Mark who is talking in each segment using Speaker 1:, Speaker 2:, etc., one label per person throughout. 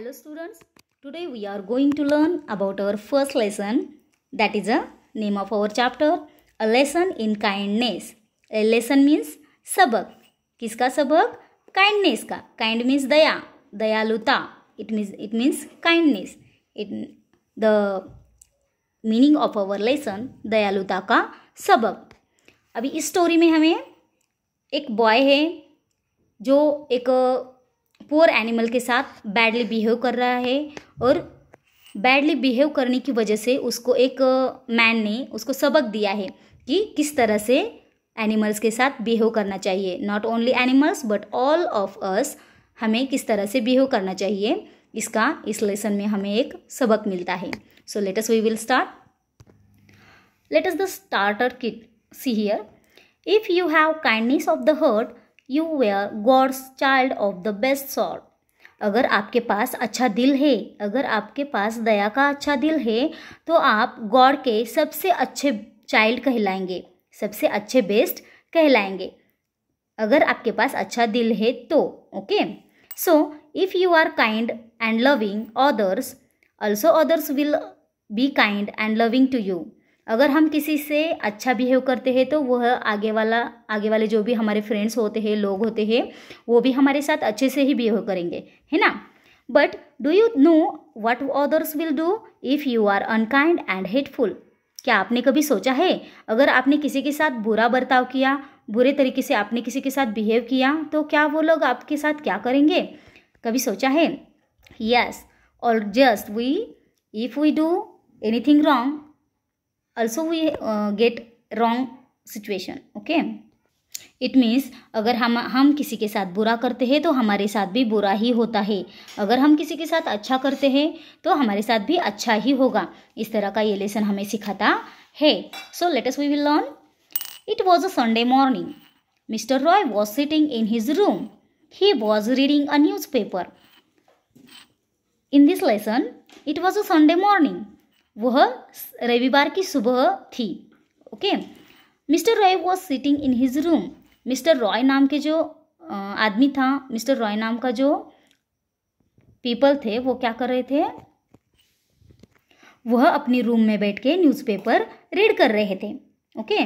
Speaker 1: Hello students, today we are going to learn about our first lesson that is the name of our chapter A Lesson in Kindness. A lesson means सबक किसका सबक kindness का kind means दया दयालुता it means it means kindness it the meaning of our lesson दयालुता का सबक अभी इस स्टोरी में हमें एक बॉय है जो एक पुअर एनिमल के साथ बैडली बिहेव कर रहा है और बैडली बिहेव करने की वजह से उसको एक मैन ने उसको सबक दिया है कि किस तरह से एनिमल्स के साथ बिहेव करना चाहिए not only animals but all of us हमें किस तरह से बिहेव करना चाहिए इसका इस लेसन में हमें एक सबक मिलता है so let's we will start let's the starter kit see here if you have kindness of the heart you were God's child of the best sort अगर आपके पास अच्छा दिल है अगर आपके पास दया का अच्छा दिल है तो आप गॉड के सबसे अच्छे चाइल्ड कहलाएंगे सबसे अच्छे बेस्ट कहलाएंगे अगर आपके पास अच्छा दिल है तो okay so if you are kind and loving others also others will be kind and loving to you अगर हम किसी से अच्छा बिहेव करते हैं तो वह आगे वाला आगे वाले जो भी हमारे फ्रेंड्स होते हैं लोग होते हैं वो भी हमारे साथ अच्छे से ही बिहेव करेंगे है ना but do you know what others will do if you are unkind and hateful क्या आपने कभी सोचा है अगर आपने किसी के साथ बुरा बर्ताव किया बुरे तरीके से आपने किसी के साथ बिहेव किया तो क्या वो लोग आपके साथ क्या करेंगे कभी सोचा है यस और just we if we do anything wrong also we uh, get wrong situation okay it means अगर हम हम किसी के साथ बुरा करते हैं तो हमारे साथ भी बुरा ही होता है अगर हम किसी के साथ अच्छा करते हैं तो हमारे साथ भी अच्छा ही होगा इस तरह का ये लेसन हमें सिखाता है so let's we will learn it was a Sunday morning mister Roy was sitting in his room he was reading a newspaper in this lesson it was a Sunday morning वह रविवार की सुबह थी okay mister Roy was sitting in his room mister Roy नाम के जो आदमी था मिस्टर रॉय नाम का जो पीपल थे वो क्या कर रहे थे वह अपनी रूम में बैठ के न्यूज़पेपर रीड कर रहे थे ओके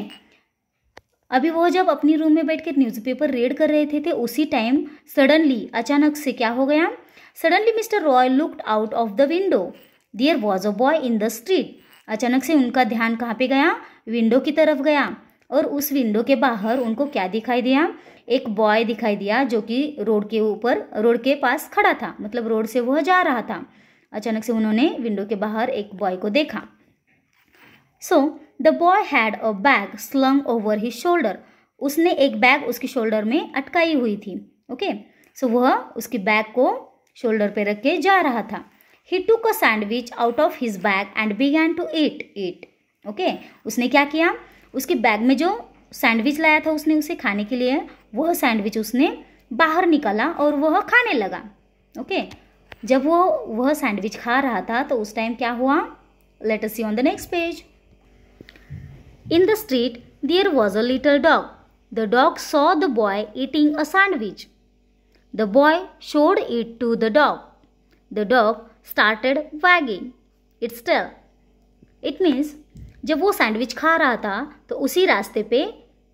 Speaker 1: अभी वह जब अपनी रूम में बैठ के न्यूज़पेपर रीड कर रहे थे, थे तो उसी टाइम सडनली अचानक से क्या हो गया suddenly mister Roy looked out of the window there was a boy in the street अचानक से उनका ध्यान कहाँ पे गया विंडो की तरफ गया और उस विंडो के बाहर उनको क्या दिखाई दिया एक बॉय दिखाई दिया जो कि रोड के ऊपर रोड के पास खड़ा था मतलब रोड से वह जा रहा था अचानक से उन्होंने विंडो के बाहर एक बॉय को देखा so the boy had a bag slung over he shoulder उसने एक बैग उसकी शोल्डर में अटकाई हुई थी ओके okay? सो so, वह उसकी बैग को शोल्डर पे रख के जा रहा था he took a sandwich out of his bag and began to eat eat okay उसने क्या किया उसके बैग में जो सैंडविच लाया था उसने उसे खाने के लिए वह सैंडविच उसने बाहर निकाला और वह खाने लगा ओके okay? जब वो वह सैंडविच खा रहा था तो उस टाइम क्या हुआ let us see on the next page in the street there was a little dog the dog saw the boy eating a sandwich the boy showed it to the dog the dog started wagging its tail it means जब वो sandwich खा रहा था तो उसी रास्ते पे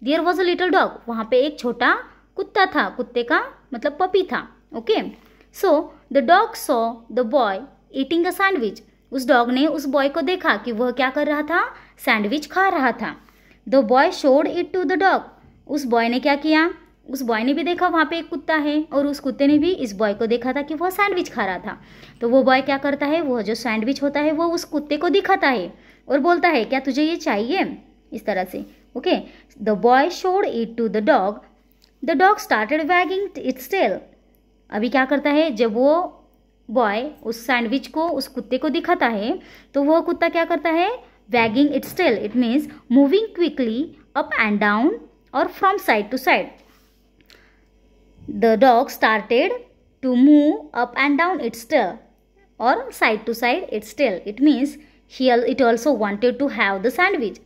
Speaker 1: there was a little dog वहाँ पे एक छोटा कुत्ता था कुत्ते का मतलब पपी था okay so the dog saw the boy eating a sandwich उस डॉग ने उस बॉय को देखा कि वह क्या कर रहा था सैंडविच खा रहा था the boy showed it to the dog उस बॉय ने क्या किया उस बॉय ने भी देखा वहाँ पे एक कुत्ता है और उस कुत्ते ने भी इस बॉय को देखा था कि वह सैंडविच खा रहा था तो वो बॉय क्या करता है वह जो सैंडविच होता है वो उस कुत्ते को दिखाता है और बोलता है क्या तुझे ये चाहिए इस तरह से okay the boy showed it to the dog the dog started wagging its tail अभी क्या करता है जब वो बॉय उस सैंडविच को उस कुत्ते को दिखाता है तो वह कुत्ता क्या करता है wagging its tail it means moving quickly up and down और from side to side The dog started to move up and down its tail or side to side its tail. It means he, it also wanted to have the sandwich.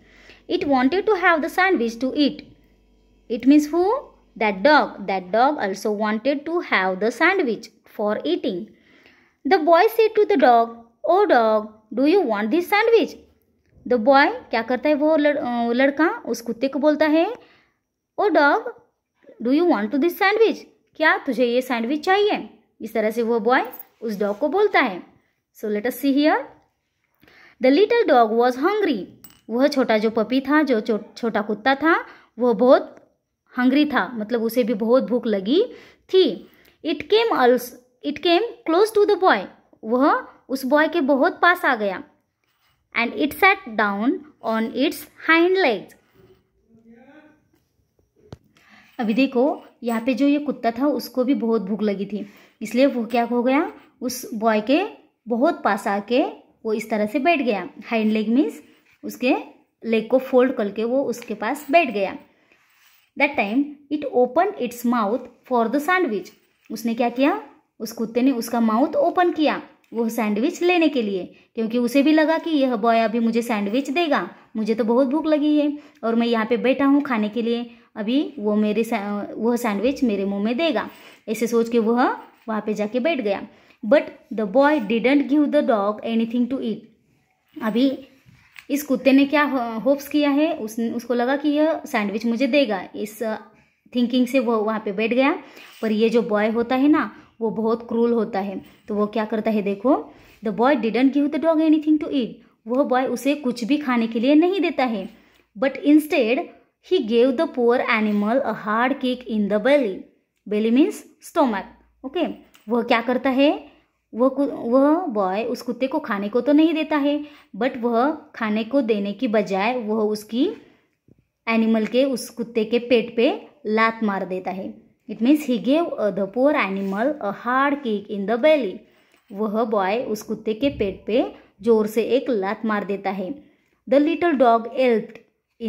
Speaker 1: It wanted to have the sandwich to eat. It means who? That dog. That dog also wanted to have the sandwich for eating. The boy said to the dog, Oh dog, do you want this sandwich? The boy क्या करता है वो लड़, लड़का उस कुत्ते को बोलता "Oh, dog." Do you want to this sandwich क्या तुझे ये सैंडविच चाहिए इस तरह से वो बॉय उस डॉग को बोलता है so let us see here the little dog was hungry वह छोटा जो पपी था जो छोटा कुत्ता था वह बहुत हंग्री था मतलब उसे भी बहुत भूख लगी थी it came also it came close to the boy वह उस बॉय के बहुत पास आ गया and it set down on its hind legs अभी देखो यहाँ पे जो ये कुत्ता था उसको भी बहुत भूख लगी थी इसलिए वो क्या हो गया उस बॉय के बहुत पास आके वो इस तरह से बैठ गया हैंड लेग मीन्स उसके लेग को फोल्ड करके वो उसके पास बैठ गया that time it open its mouth for the sandwich उसने क्या किया उस कुत्ते ने उसका माउथ ओपन किया वो सैंडविच लेने के लिए क्योंकि उसे भी लगा कि यह बॉय अभी मुझे सैंडविच देगा मुझे तो बहुत भूख लगी है और मैं यहाँ पे बैठा हूँ खाने के लिए अभी वो मेरे वह सैंडविच मेरे मुंह में देगा ऐसे सोच के वह वहाँ पे जाके बैठ गया but the boy didn't give the dog anything to eat अभी इस कुत्ते ने क्या होप्स किया है उसने उसको लगा कि यह सैंडविच मुझे देगा इस थिंकिंग से वो वहाँ पे बैठ गया पर ये जो बॉय होता है ना वो बहुत क्रूल होता है तो वो क्या करता है देखो the boy didn't give the dog anything to eat वह बॉय उसे कुछ भी खाने के लिए नहीं देता है but instead He gave the poor animal a hard kick in the belly. Belly means stomach. Okay. वह क्या करता है वह वह बॉय उस कुत्ते को खाने को तो नहीं देता है बट वह खाने को देने की बजाय वह उसकी एनिमल के उस कुत्ते के पेट पे लात मार देता है it means he gave a the poor animal a hard kick in the belly वह बॉय उस कुत्ते के पेट पे जोर से एक लात मार देता है the little dog yelped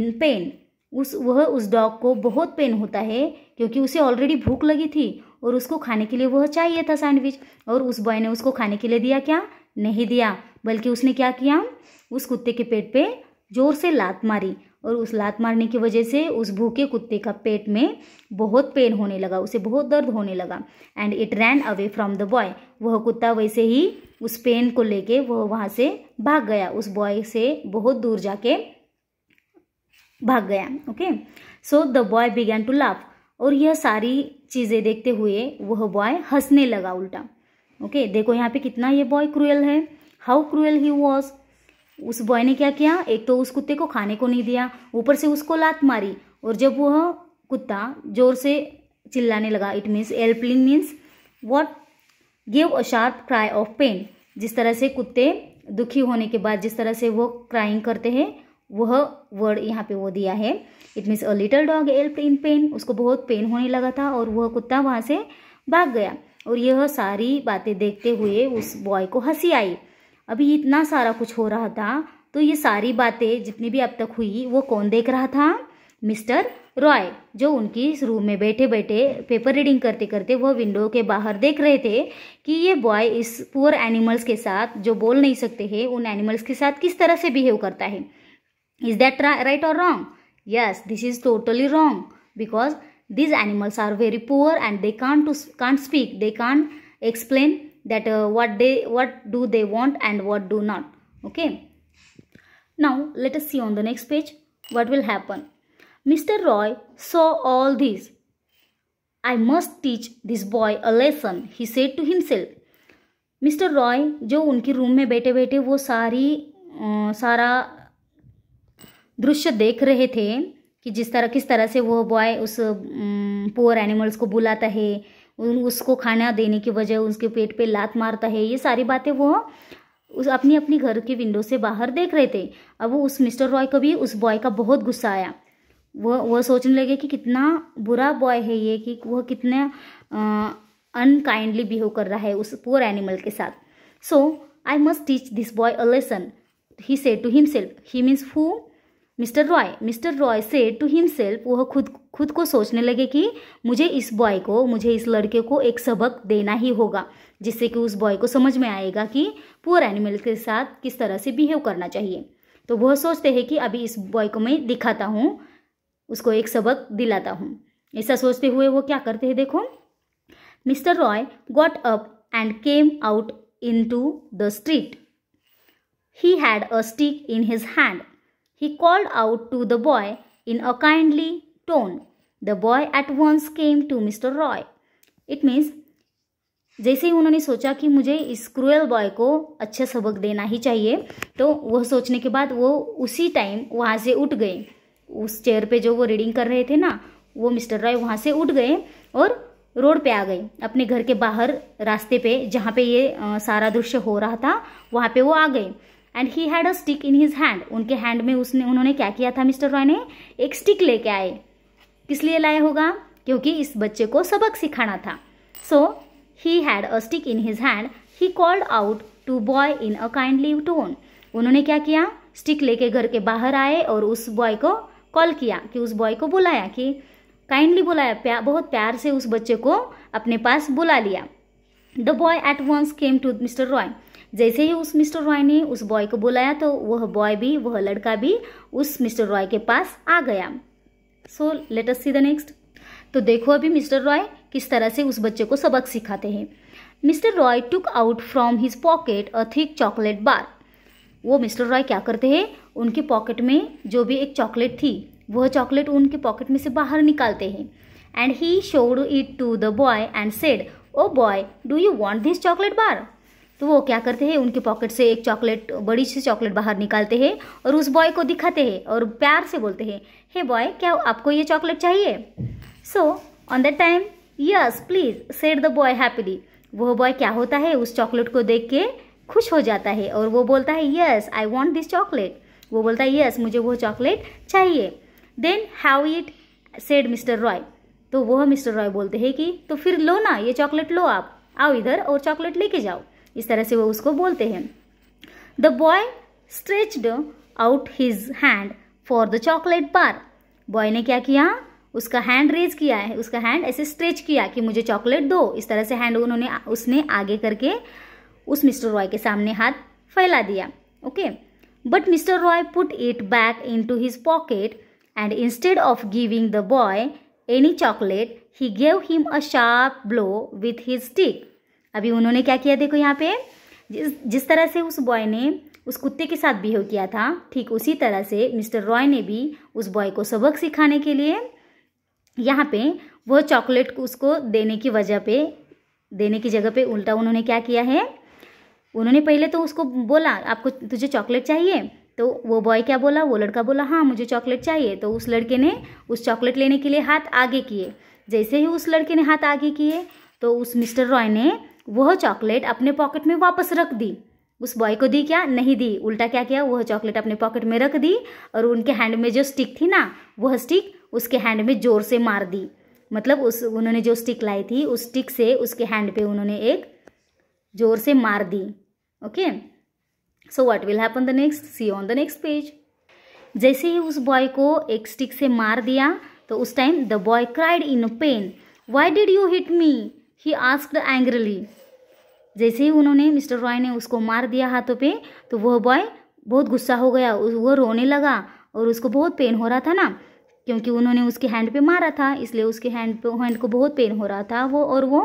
Speaker 1: in pain उस वह उस डॉग को बहुत पेन होता है क्योंकि उसे ऑलरेडी भूख लगी थी और उसको खाने के लिए वह चाहिए था सैंडविच और उस बॉय ने उसको खाने के लिए दिया क्या नहीं दिया बल्कि उसने क्या किया उस कुत्ते के पेट पे जोर से लात मारी और उस लात मारने की वजह से उस भूखे कुत्ते का पेट में बहुत पेन होने लगा उसे बहुत दर्द होने लगा and it ran away from the boy वह कुत्ता वैसे ही उस पेन को लेके वह वहाँ से भाग गया उस बॉय से बहुत दूर जाके भाग गया okay so the boy began to laugh और यह सारी चीज़ें देखते हुए वह बॉय हंसने लगा उल्टा ओके okay, देखो यहाँ पे कितना ये बॉय क्रूएल है हाउ क्रूएल ही वॉज उस बॉय ने क्या किया एक तो उस कुत्ते को खाने को नहीं दिया ऊपर से उसको लात मारी और जब वह कुत्ता जोर से चिल्लाने लगा it means yelping means what give a sharp cry of pain जिस तरह से कुत्ते दुखी होने के बाद जिस तरह से वो क्राइंग करते हैं वह वर्ड यहाँ पे वो दिया है it means a little dog yelp in pain उसको बहुत पेन होने लगा था और वह कुत्ता वहाँ से भाग गया और यह सारी बातें देखते हुए उस बॉय को हंसी आई अभी इतना सारा कुछ हो रहा था तो ये सारी बातें जितनी भी अब तक हुई वो कौन देख रहा था मिस्टर रॉय जो उनकी इस रूम में बैठे बैठे पेपर रीडिंग करते करते वह विंडो के बाहर देख रहे थे कि ये बॉय इस पुअर एनिमल्स के साथ जो बोल नहीं सकते हैं उन एनिमल्स के साथ किस तरह से बिहेव करता है Is that right or wrong? Yes, this is totally wrong because these animals are very poor and they can't can't speak. They can't explain that uh, what they what do they want and what do not. Okay. Now let us see on the next page what will happen. Mr. Roy saw all this. I must teach this boy a lesson, he said to himself. Mr. Roy, जो उनकी room में बैठे बैठे वो सारी uh, सारा दृश्य देख रहे थे कि जिस तरह किस तरह से वो बॉय उस पुअर एनिमल्स को बुलाता है उसको खाना देने की वजह उसके पेट पे लात मारता है ये सारी बातें वो उस अपनी अपनी घर की विंडो से बाहर देख रहे थे अब वो उस मिस्टर रॉय को भी उस बॉय का बहुत गुस्सा आया वो वो सोचने लगे कि कितना बुरा बॉय है ये कि वह कितना अनकाइंडली बिहेव कर रहा है उस पुअर एनिमल के साथ so I must teach this boy a lesson he said to himself he means who mister Roy mister Roy said to himself वह खुद खुद को सोचने लगे कि मुझे इस बॉय को मुझे इस लड़के को एक सबक देना ही होगा जिससे कि उस बॉय को समझ में आएगा कि पुअर एनिमल के साथ किस तरह से बिहेव करना चाहिए तो वह सोचते हैं कि अभी इस बॉय को मैं दिखाता हूँ उसको एक सबक दिलाता हूँ ऐसा सोचते हुए वो क्या करते हैं देखो mister Roy got up and came out into the street he had a stick in his hand He called out to the boy in a kindly tone. The boy at once came to Mr. Roy. It means जैसे ही उन्होंने सोचा कि मुझे इस cruel boy को अच्छा सबक देना ही चाहिए तो वह सोचने के बाद वो उसी टाइम वहाँ से उठ गए उस चेयर पे जो वो रीडिंग कर रहे थे ना वो मिस्टर रॉय वहाँ से उठ गए और रोड पे आ गए अपने घर के बाहर रास्ते पे जहाँ पे ये आ, सारा दृश्य हो रहा था वहाँ पे वो आ गए and he had a stick in his hand उनके हैंड में उसने उन्होंने क्या किया था मिस्टर रॉय ने एक स्टिक लेके आए किस लिए लाए होगा क्योंकि इस बच्चे को सबक सिखाना था so he had a stick in his hand he called out to boy in a kindly tone उन्होंने क्या किया स्टिक लेके घर के बाहर आए और उस बॉय को कॉल किया कि उस बॉय को बुलाया कि काइंडली बुलाया प्या, बहुत प्यार से उस बच्चे को अपने पास बुला लिया the boy at once came to mister Roy जैसे ही उस मिस्टर रॉय ने उस बॉय को बुलाया तो वह बॉय भी वह लड़का भी उस मिस्टर रॉय के पास आ गया so let us see the next तो देखो अभी मिस्टर रॉय किस तरह से उस बच्चे को सबक सिखाते हैं mister Roy took out from his pocket a thick chocolate bar वो मिस्टर रॉय क्या करते हैं उनके पॉकेट में जो भी एक चॉकलेट थी वह चॉकलेट उनके पॉकेट में से बाहर निकालते हैं and he showed it to the boy and said oh boy do you want this chocolate bar तो वो क्या करते हैं उनके पॉकेट से एक चॉकलेट बड़ी सी चॉकलेट बाहर निकालते हैं और उस बॉय को दिखाते हैं और प्यार से बोलते हैं हे बॉय क्या आपको ये चॉकलेट चाहिए so on that time yes please said the boy happily वो बॉय क्या होता है उस चॉकलेट को देख के खुश हो जाता है और वो बोलता है yes I want this chocolate वो बोलता है यस मुझे वो चॉकलेट चाहिए then have it said mister Roy तो वह मिस्टर रॉय बोलते हैं कि तो फिर लो ना ये चॉकलेट लो आप आओ इधर और चॉकलेट लेके जाओ इस तरह से वो उसको बोलते हैं the boy stretched out his hand for the chocolate bar boy ने क्या किया उसका हैंड रेज किया है उसका हैंड ऐसे स्ट्रेच किया कि मुझे चॉकलेट दो इस तरह से हैंड उन्होंने उसने आगे करके उस मिस्टर रॉय के सामने हाथ फैला दिया okay but mister Roy put it back into his pocket and instead of giving the boy any chocolate he gave him a sharp blow with his stick अभी उन्होंने क्या किया देखो यहाँ पे जिस जिस तरह से उस बॉय ने उस कुत्ते के साथ बिहेव किया था ठीक उसी तरह से मिस्टर रॉय ने भी उस बॉय को सबक सिखाने के लिए यहाँ पे वो चॉकलेट उसको देने की वजह पे देने की जगह पे उल्टा उन्होंने क्या किया है उन्होंने पहले तो उसको बोला आपको तुझे चॉकलेट चाहिए तो वो बॉय क्या बोला वो लड़का बोला हाँ मुझे चॉकलेट चाहिए तो उस लड़के ने उस चॉकलेट लेने के लिए हाथ आगे किए जैसे ही उस लड़के ने हाथ आगे किए तो उस मिस्टर रॉय ने वह चॉकलेट अपने पॉकेट में वापस रख दी उस बॉय को दी क्या नहीं दी उल्टा क्या किया वह चॉकलेट अपने पॉकेट में रख दी और उनके हैंड में जो स्टिक थी ना वह स्टिक उसके हैंड में ज़ोर से मार दी मतलब उस उन्होंने जो स्टिक लाई थी उस स्टिक से उसके हैंड पे उन्होंने एक ज़ोर से मार दी okay so what will happen the next see on the next page जैसे ही उस बॉय को एक स्टिक से मार दिया तो उस time the boy cried in pain why did you hit me he asked angrily जैसे ही उन्होंने मिस्टर रॉय ने उसको मार दिया हाथों पे तो वह बॉय बहुत गुस्सा हो गया वो रोने लगा और उसको बहुत पेन हो रहा था ना क्योंकि उन्होंने उसके हैंड पे मारा था इसलिए उसके हैंड पे हैंड को बहुत पेन हो रहा था वो और वो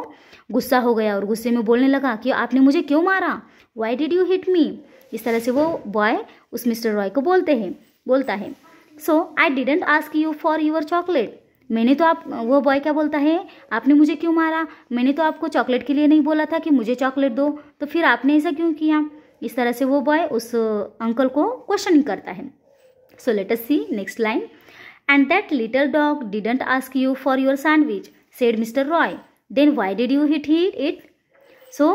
Speaker 1: गुस्सा हो गया और गुस्से में बोलने लगा कि आपने मुझे क्यों मारा why did you hit me इस तरह से वो बॉय उस मिस्टर रॉय को बोलते हैं बोलता है so I didn't ask you for your chocolate मैंने तो आप वो बॉय क्या बोलता है आपने मुझे क्यों मारा मैंने तो आपको चॉकलेट के लिए नहीं बोला था कि मुझे चॉकलेट दो तो फिर आपने ऐसा क्यों किया इस तरह से वो बॉय उस अंकल को क्वेश्चनिंग करता है so let us see next line and that little dog didn't ask you for your sandwich said mister Roy then why did you hit hit it so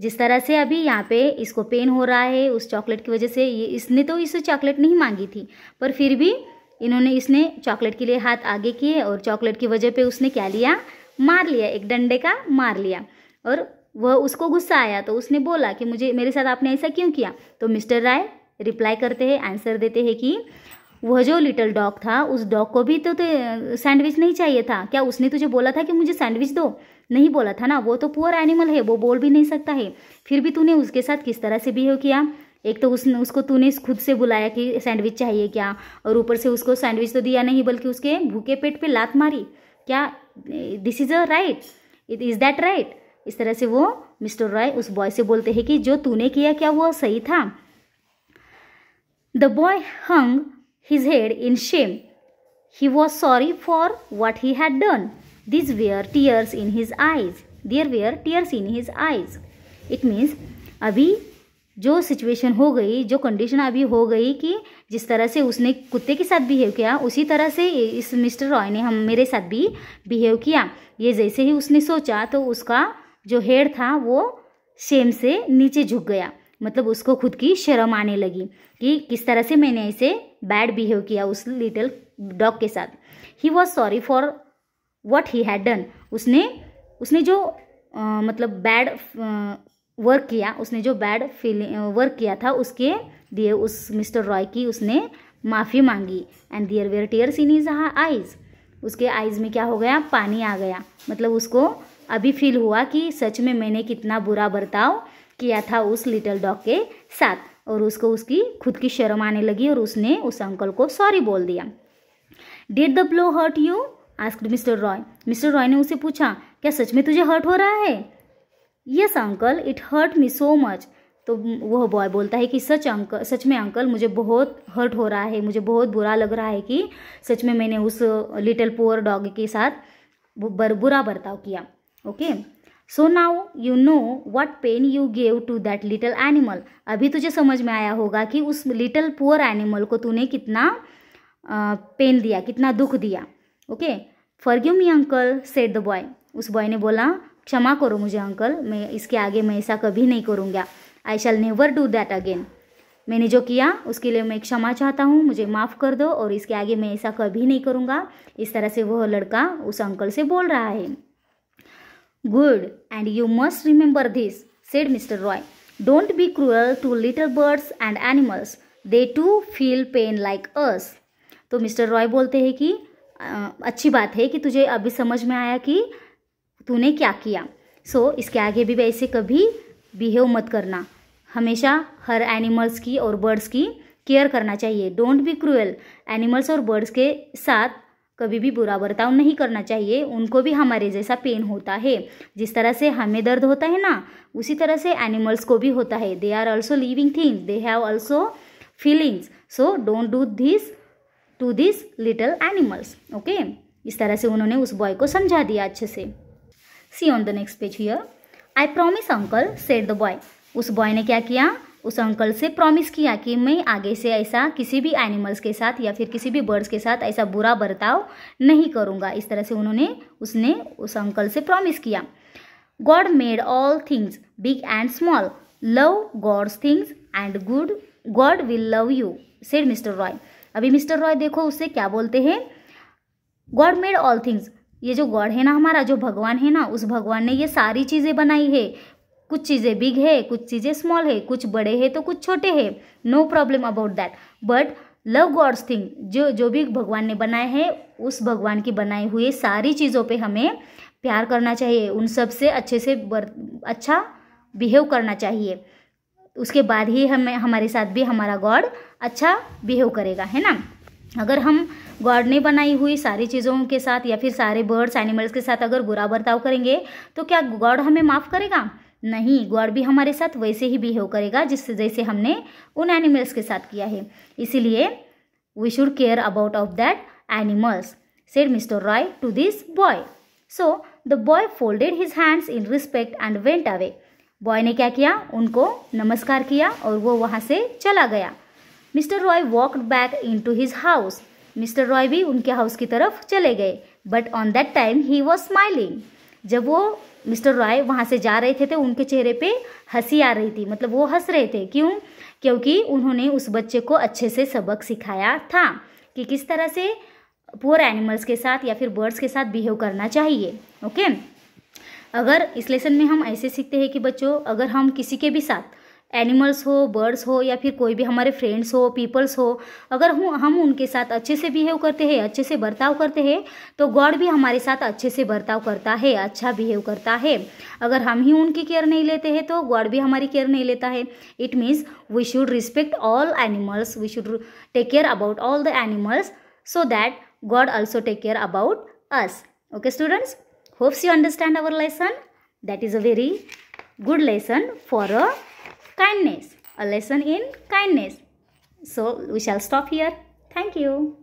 Speaker 1: जिस तरह से अभी यहाँ पे इसको पेन हो रहा है उस चॉकलेट की वजह से ये इसने तो इसे चॉकलेट नहीं मांगी थी पर फिर भी इन्होंने इसने चॉकलेट के लिए हाथ आगे किए और चॉकलेट की वजह पे उसने क्या लिया मार लिया एक डंडे का मार लिया और वह उसको गुस्सा आया तो उसने बोला कि मुझे मेरे साथ आपने ऐसा क्यों किया तो मिस्टर राय रिप्लाई करते हैं आंसर देते हैं कि वह जो लिटिल डॉग था उस डॉग को भी तो, तो सैंडविच नहीं चाहिए था क्या उसने तुझे बोला था कि मुझे सैंडविच दो नहीं बोला था ना वो तो पुअर एनिमल है वो बोल भी नहीं सकता है फिर भी तूने उसके साथ किस तरह से बिहेव किया एक तो उसने उसको तूने खुद से बुलाया कि सैंडविच चाहिए क्या और ऊपर से उसको सैंडविच तो दिया नहीं बल्कि उसके भूखे पेट पे लात मारी क्या this is a right it is that right इस तरह से वो मिस्टर रॉय उस बॉय से बोलते हैं कि जो तूने किया क्या वो सही था the boy hung his head in shame he was sorry for what he had done these were tears in his eyes there were tears in his eyes it means अभी जो सिचुएशन हो गई जो कंडीशन अभी हो गई कि जिस तरह से उसने कुत्ते के साथ बिहेव किया उसी तरह से इस मिस्टर रॉय ने हम मेरे साथ भी बिहेव किया ये जैसे ही उसने सोचा तो उसका जो हेड था वो सेम से नीचे झुक गया मतलब उसको खुद की शर्म आने लगी कि किस तरह से मैंने ऐसे बैड बिहेव किया उस लिटिल डॉग के साथ he was sorry for what he had done उसने उसने जो आ, मतलब बैड वर्क किया उसने जो बैड फीलिंग वर्क किया था उसके दिए उस मिस्टर रॉय की उसने माफ़ी मांगी and there were tears in his eyes उसके आइज में क्या हो गया पानी आ गया मतलब उसको अभी फील हुआ कि सच में मैंने कितना बुरा बर्ताव किया था उस लिटिल डॉग के साथ और उसको उसकी खुद की शर्म आने लगी और उसने उस अंकल को सॉरी बोल दिया did the blow hurt you asked mister Roy mister Roy ने उसे पूछा क्या सच में तुझे हर्ट हो रहा है yes uncle it hurt me so much तो वह बॉय बोलता है कि सच अंकल सच में अंकल मुझे बहुत हर्ट हो रहा है मुझे बहुत बुरा लग रहा है कि सच में मैंने उस लिटिल पुअर डॉग के साथ बर, बुरा बर्ताव किया okay so now you know what pain you gave to that little animal अभी तुझे समझ में आया होगा कि उस लिटल पुअर एनिमल को तूने कितना पेन दिया कितना दुख दिया okay you me uncle said the boy उस बॉय ने बोला क्षमा करो मुझे अंकल मैं इसके आगे मैं ऐसा कभी नहीं करूँगा I shall never do that again मैंने जो किया उसके लिए मैं क्षमा चाहता हूँ मुझे माफ़ कर दो और इसके आगे मैं ऐसा कभी नहीं करूँगा इस तरह से वह लड़का उस अंकल से बोल रहा है good and you must remember this said mister Roy don't be cruel to little birds and animals they too feel pain like us तो मिस्टर रॉय बोलते हैं कि आ, अच्छी बात है कि तुझे अभी समझ में आया कि तूने क्या किया सो so, इसके आगे भी वैसे कभी बिहेव मत करना हमेशा हर एनिमल्स की और बर्ड्स की केयर करना चाहिए डोंट बी क्रूएल एनिमल्स और बर्ड्स के साथ कभी भी बुरा बर्ताव नहीं करना चाहिए उनको भी हमारे जैसा पेन होता है जिस तरह से हमें दर्द होता है ना उसी तरह से एनिमल्स को भी होता है they are also living things they have also feelings so don't do this to this little animals okay इस तरह से उन्होंने उस बॉय को समझा दिया अच्छे से see on the next page here I promise uncle said the boy उस बॉय ने क्या किया उस अंकल से प्रॉमिस किया कि मैं आगे से ऐसा किसी भी एनिमल्स के साथ या फिर किसी भी बर्ड्स के साथ ऐसा बुरा बर्ताव नहीं करूँगा इस तरह से उन्होंने उसने उस अंकल से प्रॉमिस किया God made all things big and small love God's things and good God will love you said mister Roy अभी मिस्टर रॉय देखो उससे क्या बोलते हैं गॉड मेड ऑल थिंग्स ये जो गॉड है ना हमारा जो भगवान है ना उस भगवान ने ये सारी चीज़ें बनाई है कुछ चीज़ें बिग है कुछ चीज़ें स्मॉल है कुछ बड़े हैं तो कुछ छोटे हैं no problem about that but love God's thing जो जो भी भगवान ने बनाए हैं उस भगवान की बनाई हुई सारी चीज़ों पे हमें प्यार करना चाहिए उन सब से अच्छे से बर, अच्छा बिहेव करना चाहिए उसके बाद ही हमें हमारे साथ भी हमारा गॉड अच्छा बिहेव करेगा है ना अगर हम गॉड ने बनाई हुई सारी चीज़ों के साथ या फिर सारे बर्ड्स एनिमल्स के साथ अगर बुरा बर्ताव करेंगे तो क्या गॉड हमें माफ़ करेगा नहीं गॉड भी हमारे साथ वैसे ही बिहेव करेगा जिससे जैसे हमने उन एनिमल्स के साथ किया है इसीलिए we should care about of that animals said mister Roy to this boy so the boy folded his hands in respect and went away boy ने क्या किया उनको नमस्कार किया और वो वहाँ से चला गया mister Roy walked back into his house mister Roy भी उनके हाउस की तरफ चले गए but on that time he was smiling जब वो मिस्टर रॉय वहाँ से जा रहे थे तो उनके चेहरे पे हंसी आ रही थी मतलब वो हंस रहे थे क्यों क्योंकि उन्होंने उस बच्चे को अच्छे से सबक सिखाया था कि किस तरह से पुअर एनिमल्स के साथ या फिर बर्ड्स के साथ बिहेव करना चाहिए ओके अगर इस लेसन में हम ऐसे सीखते हैं कि बच्चों अगर हम किसी के भी साथ एनिमल्स हो बर्ड्स हो या फिर कोई भी हमारे फ्रेंड्स हो पीपल्स हो अगर हम हम उनके साथ अच्छे से बिहेव करते हैं अच्छे से बर्ताव करते हैं तो गॉड भी हमारे साथ अच्छे से बर्ताव करता है अच्छा बिहेव करता है अगर हम ही उनकी केयर नहीं लेते हैं तो गॉड भी हमारी केयर नहीं लेता है it means we should respect all animals we should take care about all the animals so that God also take care about us okay students hopes you understand our lesson that is a very good lesson for a kindness, a lesson in kindness. So we shall stop here. Thank you.